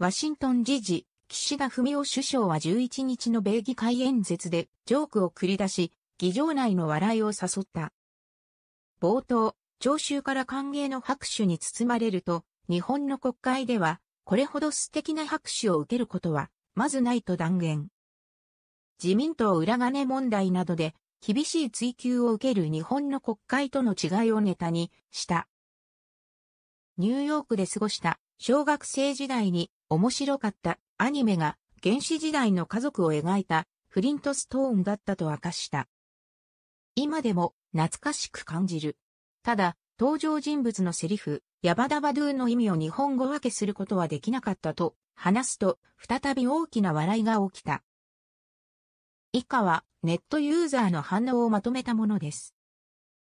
ワシントン時事、岸田文雄首相は11日の米議会演説でジョークを繰り出し、議場内の笑いを誘った。冒頭、聴衆から歓迎の拍手に包まれると、日本の国会では、これほど素敵な拍手を受けることは、まずないと断言。自民党裏金問題などで、厳しい追及を受ける日本の国会との違いをネタにした。ニューヨークで過ごした小学生時代に面白かったアニメが原始時代の家族を描いたフリントストーンだったと明かした。今でも懐かしく感じる。ただ、登場人物のセリフ、ヤバダバドゥの意味を日本語分けすることはできなかったと話すと、再び大きな笑いが起きた。以下はネットユーザーの反応をまとめたものです。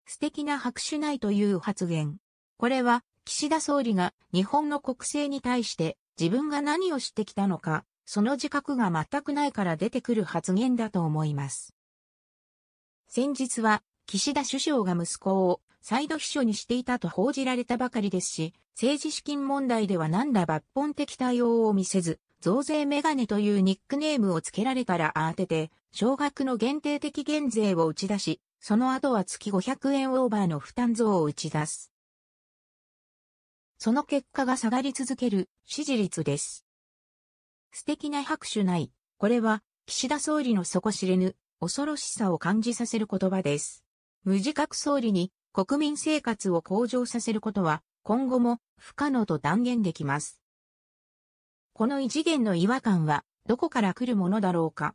素敵な拍手ないという発言。これは岸田総理が日本の国政に対して自分が何をしてきたのか、その自覚が全くないから出てくる発言だと思います。先日は、岸田首相が息子をサイド秘書にしていたと報じられたばかりですし、政治資金問題では何ら抜本的対応を見せず、増税メガネというニックネームをつけられたら慌てて、少額の限定的減税を打ち出し、その後は月500円オーバーの負担増を打ち出す。その結果が下がり続ける支持率です。素敵な拍手ない。これは、岸田総理の底知れぬ、恐ろしさを感じさせる言葉です。無自覚総理に、国民生活を向上させることは、今後も不可能と断言できます。この異次元の違和感は、どこから来るものだろうか。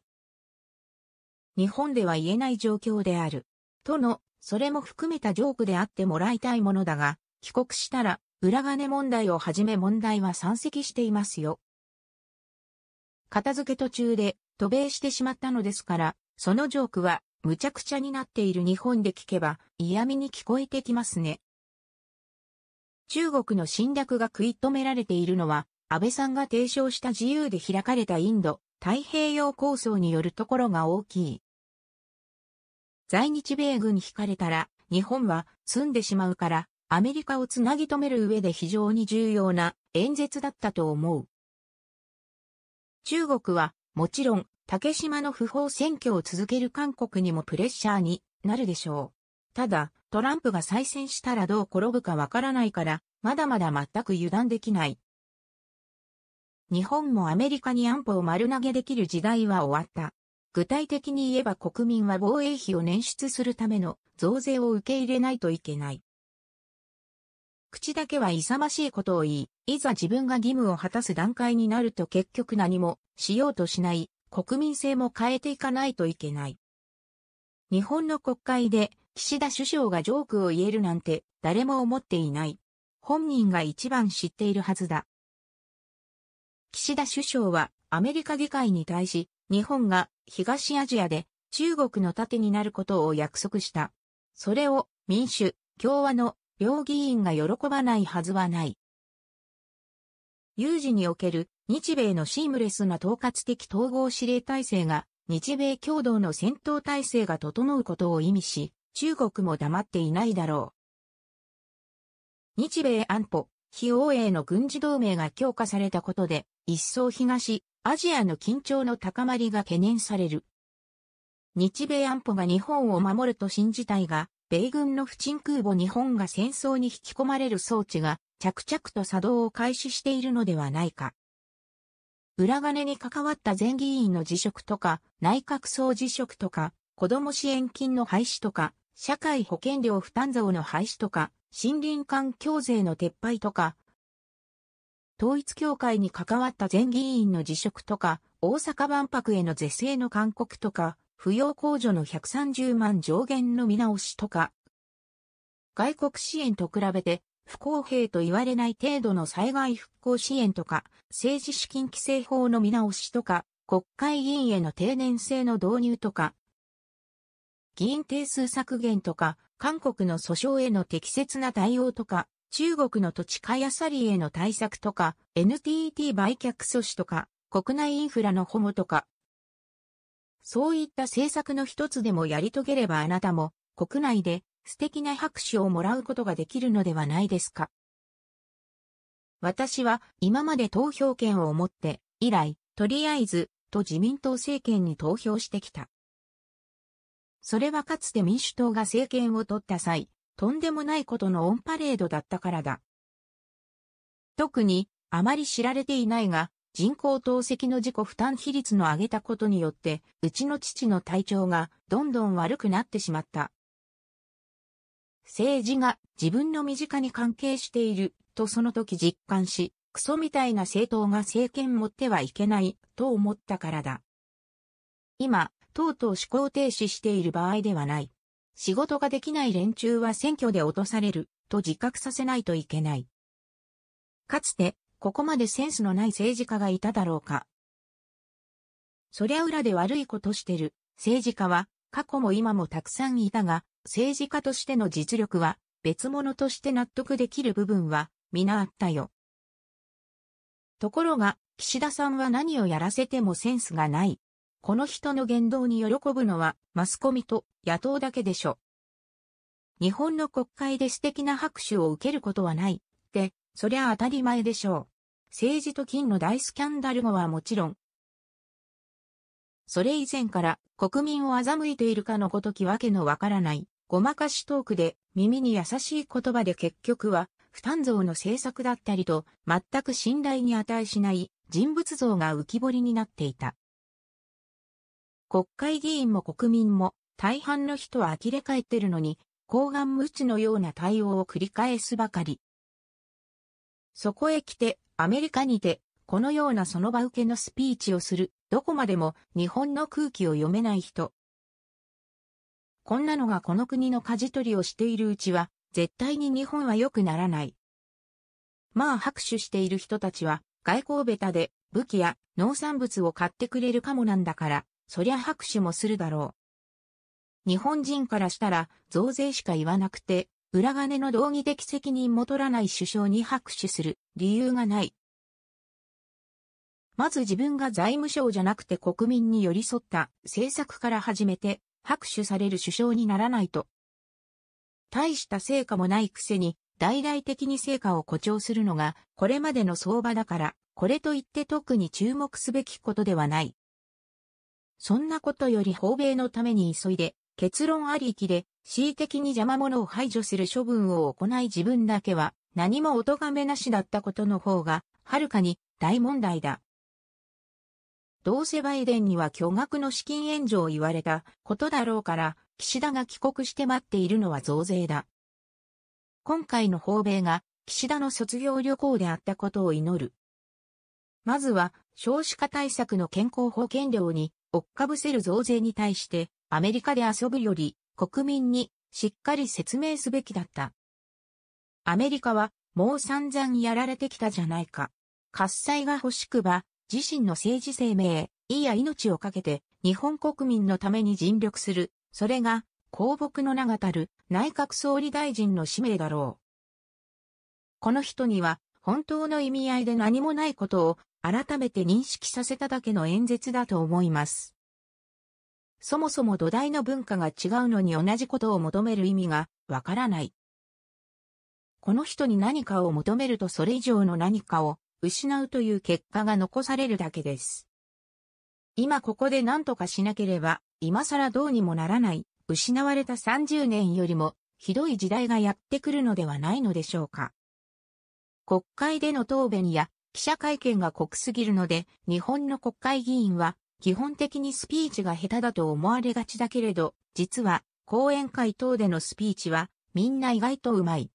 日本では言えない状況である。との、それも含めたジョークであってもらいたいものだが、帰国したら、裏金問題をはじめ問題は山積していますよ。片付け途中で渡米してしまったのですから、そのジョークはむちゃくちゃになっている日本で聞けば嫌味に聞こえてきますね。中国の侵略が食い止められているのは、安倍さんが提唱した自由で開かれたインド太平洋構想によるところが大きい。在日米軍に惹かれたら、日本は住んでしまうから、アメリカをつなぎ止める上で非常に重要な演説だったと思う。中国は、もちろん、竹島の不法選挙を続ける韓国にもプレッシャーになるでしょう。ただ、トランプが再選したらどう転ぶかわからないから、まだまだ全く油断できない。日本もアメリカに安保を丸投げできる時代は終わった。具体的に言えば国民は防衛費を捻出するための増税を受け入れないといけない。口だけは勇ましいことを言い、いざ自分が義務を果たす段階になると結局何もしようとしない、国民性も変えていかないといけない。日本の国会で岸田首相がジョークを言えるなんて誰も思っていない。本人が一番知っているはずだ。岸田首相はアメリカ議会に対し日本が東アジアで中国の盾になることを約束した。それを民主、共和の両議員が喜ばないはずはない。有事における日米のシームレスな統括的統合指令体制が日米共同の戦闘体制が整うことを意味し、中国も黙っていないだろう。日米安保、非欧米の軍事同盟が強化されたことで、一層東、アジアの緊張の高まりが懸念される。日米安保が日本を守ると信じたいが、米軍の不沈空母日本が戦争に引き込まれる装置が着々と作動を開始しているのではないか。裏金に関わった前議員の辞職とか、内閣総辞職とか、子供支援金の廃止とか、社会保険料負担増の廃止とか、森林環境税の撤廃とか、統一協会に関わった前議員の辞職とか、大阪万博への是正の勧告とか、扶養控除の130万上限の見直しとか、外国支援と比べて不公平と言われない程度の災害復興支援とか、政治資金規正法の見直しとか、国会議員への定年制の導入とか、議員定数削減とか、韓国の訴訟への適切な対応とか、中国の土地買いあさりへの対策とか、NTT 売却阻止とか、国内インフラの保護とか、そういった政策の一つでもやり遂げればあなたも国内で素敵な拍手をもらうことができるのではないですか。私は今まで投票権を持って以来、とりあえず、と自民党政権に投票してきた。それはかつて民主党が政権を取った際、とんでもないことのオンパレードだったからだ。特に、あまり知られていないが、人工透析の自己負担比率の上げたことによって、うちの父の体調がどんどん悪くなってしまった。政治が自分の身近に関係しているとその時実感し、クソみたいな政党が政権持ってはいけないと思ったからだ。今、とうとう思考停止している場合ではない。仕事ができない連中は選挙で落とされると自覚させないといけない。かつてここまでセンスのない政治家がいただろうか。そりゃ裏で悪いことしてる、政治家は、過去も今もたくさんいたが、政治家としての実力は、別物として納得できる部分は、皆あったよ。ところが、岸田さんは何をやらせてもセンスがない。この人の言動に喜ぶのは、マスコミと野党だけでしょ。日本の国会で素敵な拍手を受けることはない。って、そりゃ当たり前でしょう。政治と金の大スキャンダル後はもちろん、それ以前から国民を欺いているかのごときわけのわからない、ごまかしトークで耳に優しい言葉で結局は、負担増の政策だったりと、全く信頼に値しない人物像が浮き彫りになっていた。国会議員も国民も大半の人は呆れ返ってるのに、抗眼無知のような対応を繰り返すばかり。そこへ来てアメリカにて、このようなその場受けのスピーチをする、どこまでも日本の空気を読めない人。こんなのがこの国の舵取りをしているうちは、絶対に日本は良くならない。まあ拍手している人たちは、外交ベタで武器や農産物を買ってくれるかもなんだから、そりゃ拍手もするだろう。日本人からしたら増税しか言わなくて裏金の道義的責任も取らない首相に拍手する理由がない。まず自分が財務省じゃなくて国民に寄り添った政策から始めて拍手される首相にならないと。大した成果もないくせに大々的に成果を誇張するのがこれまでの相場だからこれといって特に注目すべきことではない。そんなことより訪米のために急いで結論ありきで、恣意的に邪魔者を排除する処分を行い自分だけは何もお咎めなしだったことの方が、はるかに大問題だ。どうせバイデンには巨額の資金援助を言われたことだろうから、岸田が帰国して待っているのは増税だ。今回の訪米が岸田の卒業旅行であったことを祈る。まずは少子化対策の健康保険料に追っかぶせる増税に対してアメリカで遊ぶより国民にしっかり説明すべきだった。アメリカはもう散々やられてきたじゃないか。喝采が欲しくば自身の政治生命、いや命をかけて日本国民のために尽力する。それが公僕の名がたる内閣総理大臣の使命だろう。この人には本当の意味合いで何もないことを改めて認識させただけの演説だと思います。そもそも土台の文化が違うのに同じことを求める意味がわからない。この人に何かを求めるとそれ以上の何かを失うという結果が残されるだけです。今ここで何とかしなければ、今更どうにもならない、失われた30年よりも、ひどい時代がやってくるのではないのでしょうか。国会での答弁や記者会見が濃すぎるので、日本の国会議員は基本的にスピーチが下手だと思われがちだけれど、実は講演会等でのスピーチはみんな意外とうまい。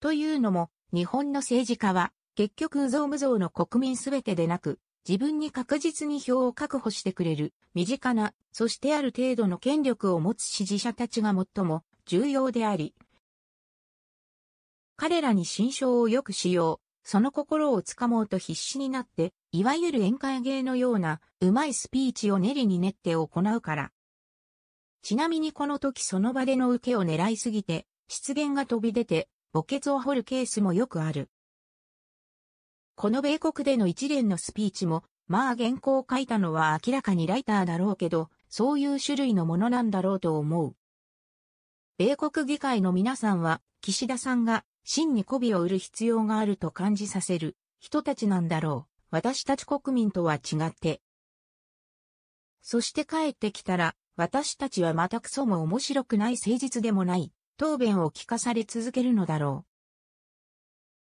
というのも、日本の政治家は結局うぞうむぞうの国民すべてでなく、自分に確実に票を確保してくれる、身近な、そしてある程度の権力を持つ支持者たちが最も重要であり、彼らに心象をよくしよう、その心をつかもうと必死になっていわゆる宴会芸のような、うまいスピーチを練りに練って行うから。ちなみにこの時その場での受けを狙いすぎて、失言が飛び出て、墓穴を掘るケースもよくある。この米国での一連のスピーチも、まあ原稿を書いたのは明らかにライターだろうけど、そういう種類のものなんだろうと思う。米国議会の皆さんは、岸田さんが真に媚びを売る必要があると感じさせる人たちなんだろう。私たち国民とは違って。そして帰ってきたら、私たちはまたくそも面白くない誠実でもない、答弁を聞かされ続けるのだろう。